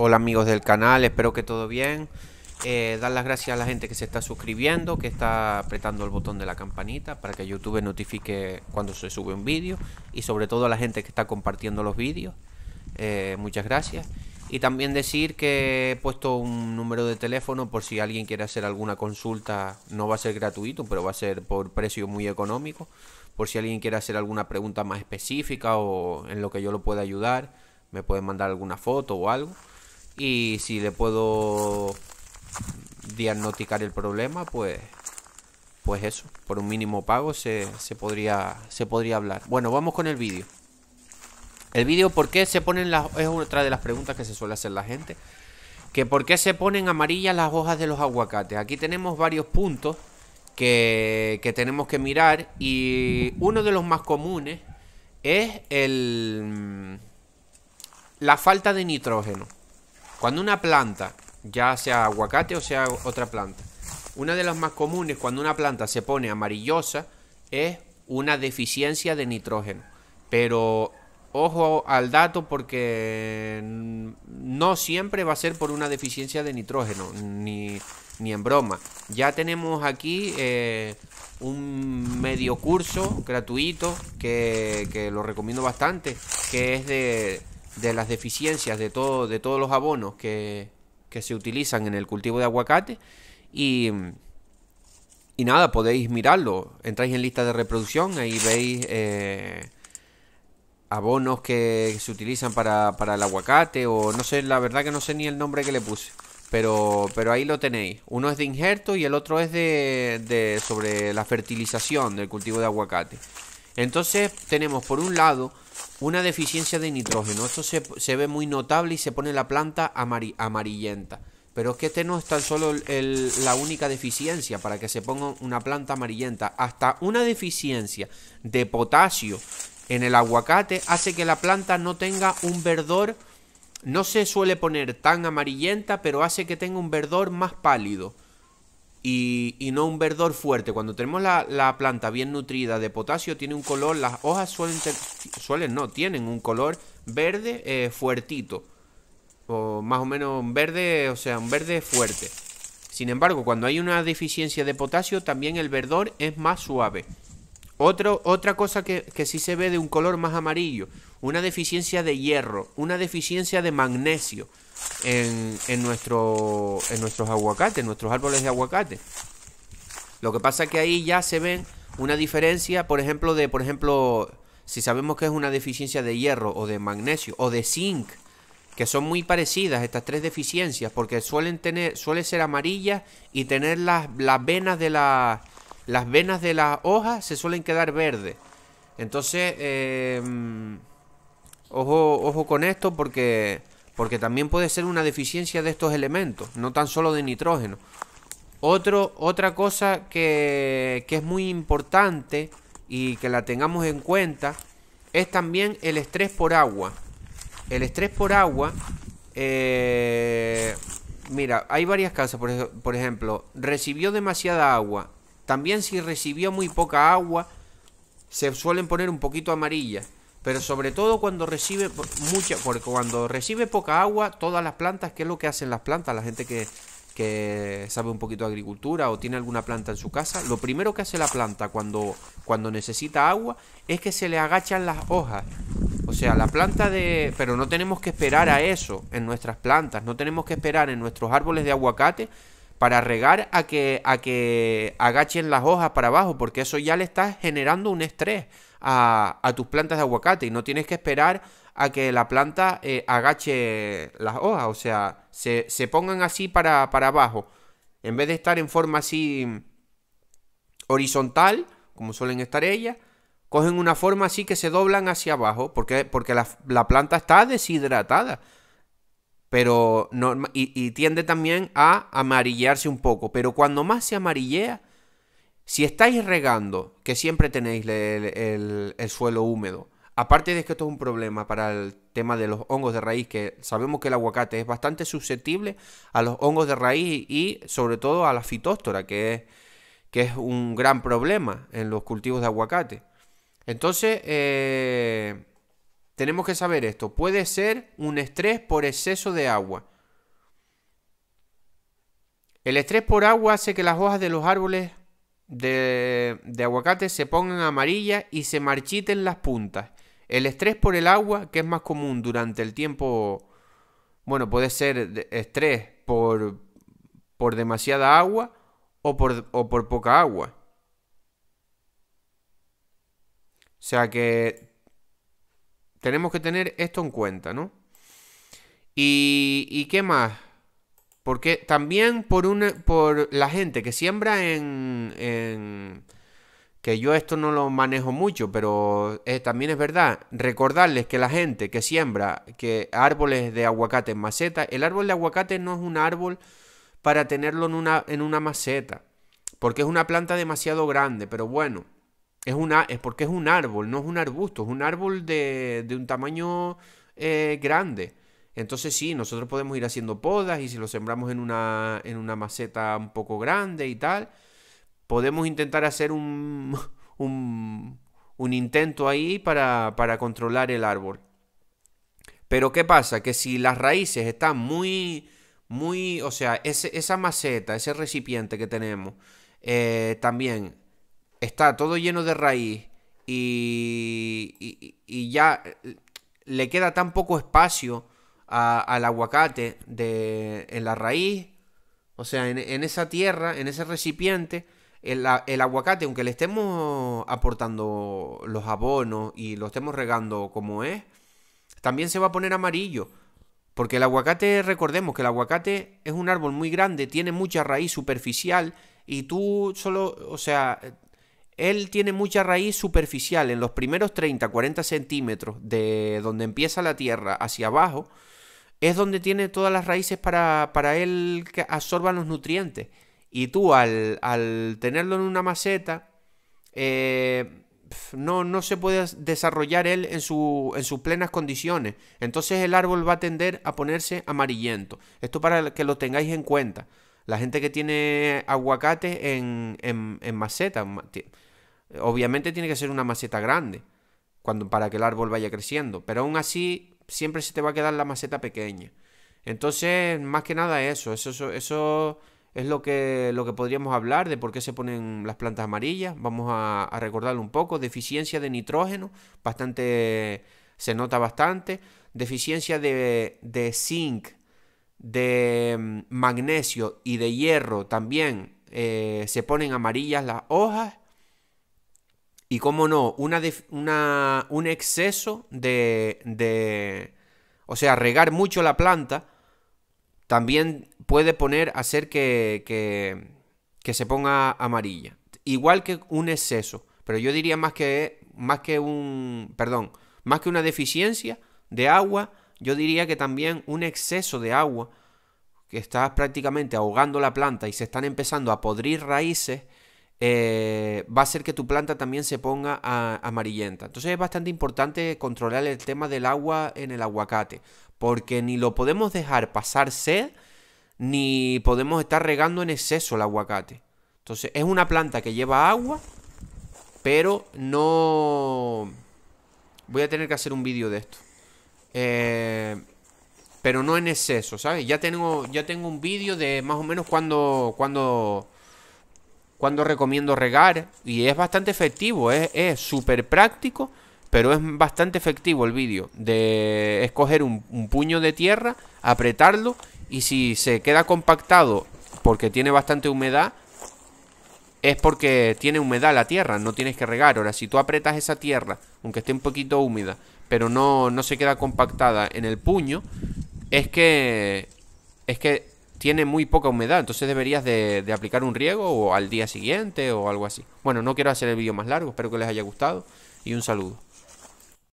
Hola amigos del canal, espero que todo bien. Eh, dar las gracias a la gente que se está suscribiendo, que está apretando el botón de la campanita para que YouTube notifique cuando se sube un vídeo y sobre todo a la gente que está compartiendo los vídeos. Eh, muchas gracias. Y también decir que he puesto un número de teléfono por si alguien quiere hacer alguna consulta, no va a ser gratuito, pero va a ser por precio muy económico, por si alguien quiere hacer alguna pregunta más específica o en lo que yo lo pueda ayudar, me pueden mandar alguna foto o algo. Y si le puedo diagnosticar el problema, pues pues eso, por un mínimo pago se, podría, se podría hablar. Bueno, vamos con el vídeo. El vídeo, ¿por qué se ponen las... Es otra de las preguntas que se suele hacer la gente. Que por qué se ponen amarillas las hojas de los aguacates. Aquí tenemos varios puntos que, tenemos que mirar y uno de los más comunes es el, la falta de nitrógeno. Cuando una planta, ya sea aguacate o sea otra planta, una de las más comunes cuando una planta se pone amarillosa es una deficiencia de nitrógeno. Pero ojo al dato porque no siempre va a ser por una deficiencia de nitrógeno, ni, ni en broma. Ya tenemos aquí eh, un medio curso gratuito que lo recomiendo bastante, que es de de las deficiencias de, todo, de todos los abonos que, que se utilizan en el cultivo de aguacate. Y, y nada, podéis mirarlo. Entráis en lista de reproducción, ahí veis eh, abonos que se utilizan para, el aguacate o no sé, la verdad que no sé ni el nombre que le puse. Pero, pero ahí lo tenéis. Uno es de injerto y el otro es de, de sobre la fertilización del cultivo de aguacate. Entonces tenemos por un lado una deficiencia de nitrógeno. Esto se, ve muy notable y se pone la planta amarillenta. Pero es que este no es tan solo la única deficiencia para que se ponga una planta amarillenta. Hasta una deficiencia de potasio en el aguacate hace que la planta no tenga un verdor. No se suele poner tan amarillenta, pero hace que tenga un verdor más pálido y, no un verdor fuerte. Cuando tenemos la, planta bien nutrida de potasio, tiene un color, las hojas suelen, tener, suelen no, tienen un color verde eh, fuertito. O más o menos un verde, o sea, un verde fuerte. Sin embargo, cuando hay una deficiencia de potasio, también el verdor es más suave otra cosa que, sí se ve de un color más amarillo, una deficiencia de hierro, una deficiencia de magnesio en, en, nuestro, en nuestros aguacates, en nuestros árboles de aguacate. Lo que pasa es que ahí ya se ven una diferencia, por ejemplo, de, por ejemplo, si sabemos que es una deficiencia de hierro o de magnesio o de zinc, que son muy parecidas estas tres deficiencias, porque suelen tener, suele ser amarillas y tener las, las venas de la las venas de las hojas se suelen quedar verdes. Entonces, eh, ojo, ojo con esto porque, porque también puede ser una deficiencia de estos elementos, no tan solo de nitrógeno. otra cosa que, es muy importante y que la tengamos en cuenta es también el estrés por agua. El estrés por agua, eh, mira, hay varias causas. por ejemplo, recibió demasiada agua también si recibió muy poca agua, se suelen poner un poquito amarillas. Pero sobre todo cuando recibe mucha, porque cuando recibe poca agua, todas las plantas, ¿qué es lo que hacen las plantas? La gente que, que sabe un poquito de agricultura o tiene alguna planta en su casa, lo primero que hace la planta cuando, cuando necesita agua es que se le agachan las hojas. O sea, la planta de... Pero no tenemos que esperar a eso en nuestras plantas, no tenemos que esperar en nuestros árboles de aguacate para regar a que, a que agachen las hojas para abajo, porque eso ya le está generando un estrés a, tus plantas de aguacate y no tienes que esperar a que la planta eh, agache las hojas, o sea, se, se pongan así para, abajo, en vez de estar en forma así horizontal, como suelen estar ellas, cogen una forma así que se doblan hacia abajo, porque, porque la planta está deshidratada pero y, tiende también a amarillarse un poco. Pero cuando más se amarillea, si estáis regando, que siempre tenéis el, suelo húmedo, aparte de que esto es un problema para el tema de los hongos de raíz, que sabemos que el aguacate es bastante susceptible a los hongos de raíz y sobre todo a la fitóstora, que es, que es un gran problema en los cultivos de aguacate. Entonces, eh, tenemos que saber esto. Puede ser un estrés por exceso de agua. El estrés por agua hace que las hojas de los árboles de, aguacate se pongan amarillas y se marchiten las puntas. El estrés por el agua, que es más común durante el tiempo, bueno, puede ser estrés por, por demasiada agua o por, o por poca agua. O sea que tenemos que tener esto en cuenta, ¿no? ¿Y, qué más? Porque también por, una, por la gente que siembra en, que yo esto no lo manejo mucho, pero eh, también es verdad, recordarles que la gente que siembra que árboles de aguacate en maceta, el árbol de aguacate no es un árbol para tenerlo en una, en una maceta, porque es una planta demasiado grande, pero bueno, es es porque es un árbol, no es un arbusto, es un árbol de, de un tamaño eh, grande. Entonces sí, nosotros podemos ir haciendo podas y si lo sembramos en una, en una maceta un poco grande y tal, podemos intentar hacer un, un, un intento ahí para, para controlar el árbol. Pero ¿qué pasa? Que si las raíces están muy, muy, o sea, esa maceta, ese recipiente que tenemos, eh, también está todo lleno de raíz y, y, ya eh, le queda tan poco espacio al aguacate de, en la raíz, o sea, en, esa tierra, en ese recipiente, el, el, aguacate, aunque le estemos aportando los abonos y lo estemos regando como es, también se va a poner amarillo. Porque el aguacate, recordemos que el aguacate es un árbol muy grande, tiene mucha raíz superficial y tú solo, o sea, él tiene mucha raíz superficial. En los primeros 30, 40 centímetros de donde empieza la tierra hacia abajo, es donde tiene todas las raíces para, él que absorban los nutrientes. Y tú al, tenerlo en una maceta, eh, no, no, se puede desarrollar él en, sus plenas condiciones. Entonces el árbol va a tender a ponerse amarillento. Esto para que lo tengáis en cuenta. La gente que tiene aguacate en, en, en maceta Obviamente tiene que ser una maceta grande cuando, para que el árbol vaya creciendo, pero aún así siempre se te va a quedar la maceta pequeña. Entonces, más que nada eso, eso, eso, es lo que, lo que podríamos hablar de por qué se ponen las plantas amarillas. Vamos a, recordarlo un poco. Deficiencia de nitrógeno, bastante, se nota bastante. Deficiencia de, de zinc, de mm, magnesio y de hierro también eh, se ponen amarillas las hojas y, cómo no, una, una un exceso de, de, O sea, regar mucho la planta también puede poner, hacer que, que, que se ponga amarilla. Igual que un exceso, pero yo diría más que, más que un... Perdón, más que una deficiencia de agua, yo diría que también un exceso de agua que estás prácticamente ahogando la planta y se están empezando a podrir raíces, eh, va a ser que tu planta también se ponga amarillenta. Entonces es bastante importante controlar el tema del agua en el aguacate, porque ni lo podemos dejar pasar sed, ni podemos estar regando en exceso el aguacate. Entonces es una planta que lleva agua, pero no... Voy a tener que hacer un vídeo de esto. Eh, pero no en exceso, ¿sabes? Ya tengo, ya tengo un vídeo de más o menos cuando... cuando cuando recomiendo regar. Y es bastante efectivo, es súper práctico, pero es bastante efectivo el vídeo. De escoger un, puño de tierra, apretarlo y si se queda compactado porque tiene bastante humedad, es porque tiene humedad la tierra, no tienes que regar. Ahora, si tú apretas esa tierra, aunque esté un poquito húmeda, pero no, no se queda compactada en el puño, es que, es que tiene muy poca humedad, entonces deberías de, de, aplicar un riego o al día siguiente o algo así. Bueno, no quiero hacer el vídeo más largo, espero que les haya gustado y un saludo.